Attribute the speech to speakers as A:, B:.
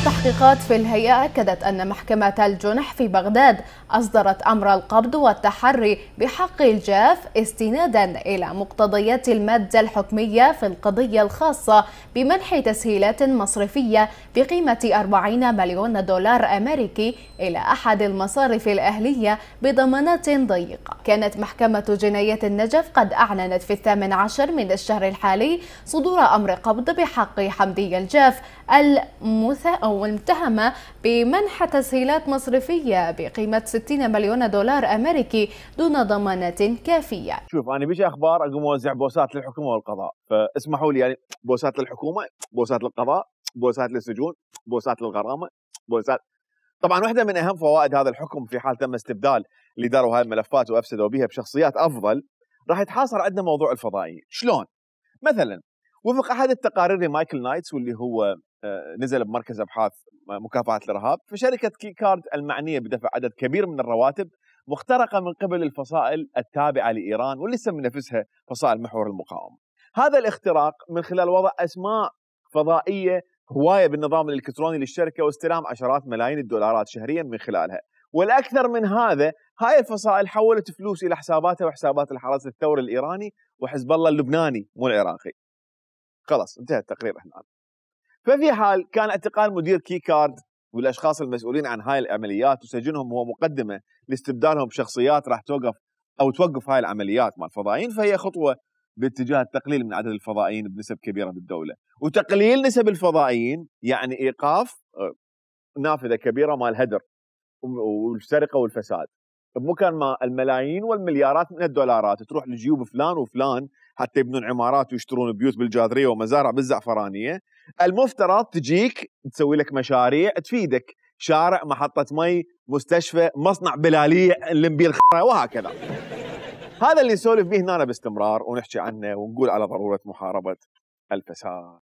A: التحقيقات في الهيئة أكدت أن محكمة الجنح في بغداد أصدرت أمر القبض والتحري بحق الجاف استنادا إلى مقتضيات المادة الحكمية في القضية الخاصة بمنح تسهيلات مصرفية بقيمة 40 مليون دولار أمريكي إلى أحد المصارف الأهلية بضمانات ضيقة كانت محكمة جناية النجف قد أعلنت في الثامن عشر من الشهر الحالي صدور أمر قبض بحق حمدي الجاف المثأ أو المتهمة بمنح تسهيلات مصرفية بقيمة 60 مليون دولار أمريكي دون ضمانات كافية
B: شوف أنا مش أخبار أقوم أوزع بوسات للحكومة والقضاء فاسمحوا لي يعني بوسات للحكومة بوسات للقضاء بوسات للسجون بوسات للغرامة بوسات طبعا واحده من اهم فوائد هذا الحكم في حال تم استبدال اللي داروا هاي الملفات وافسدوا بها بشخصيات افضل راح يتحاصر عندنا موضوع الفضائيين، شلون؟ مثلا وفق احد التقارير لمايكل نايتس واللي هو نزل بمركز ابحاث مكافحه الارهاب فشركه كي كارد المعنيه بدفع عدد كبير من الرواتب مخترقه من قبل الفصائل التابعه لايران واللي تسمي نفسها فصائل محور المقاومه. هذا الاختراق من خلال وضع اسماء فضائيه هوايه بالنظام الالكتروني للشركه واستلام عشرات ملايين الدولارات شهريا من خلالها. والاكثر من هذا هاي الفصائل حولت فلوس الى حساباتها وحسابات الحرس الثوري الايراني وحزب الله اللبناني مو العراقي. خلاص انتهى التقرير هنا. ففي حال كان اعتقال مدير كي كارد والاشخاص المسؤولين عن هاي العمليات وسجنهم هو مقدمه لاستبدالهم بشخصيات راح توقف او توقف هاي العمليات مع الفضائيين فهي خطوه باتجاه التقليل من عدد الفضائيين بنسب كبيره بالدوله وتقليل نسب الفضائيين يعني ايقاف آه، نافذه كبيره مال هدر والسرقه والفساد بمكان ما الملايين والمليارات من الدولارات تروح لجيوب فلان وفلان حتى يبنون عمارات ويشترون بيوت بالجاذريه ومزارع بالزعفرانيه المفترض تجيك تسوي لك مشاريع تفيدك شارع محطه مي مستشفى مصنع بلاليه لمبي الخرا وهكذا هذا اللي نسولف به هنا باستمرار ونحكي عنه ونقول على ضروره محاربه الفساد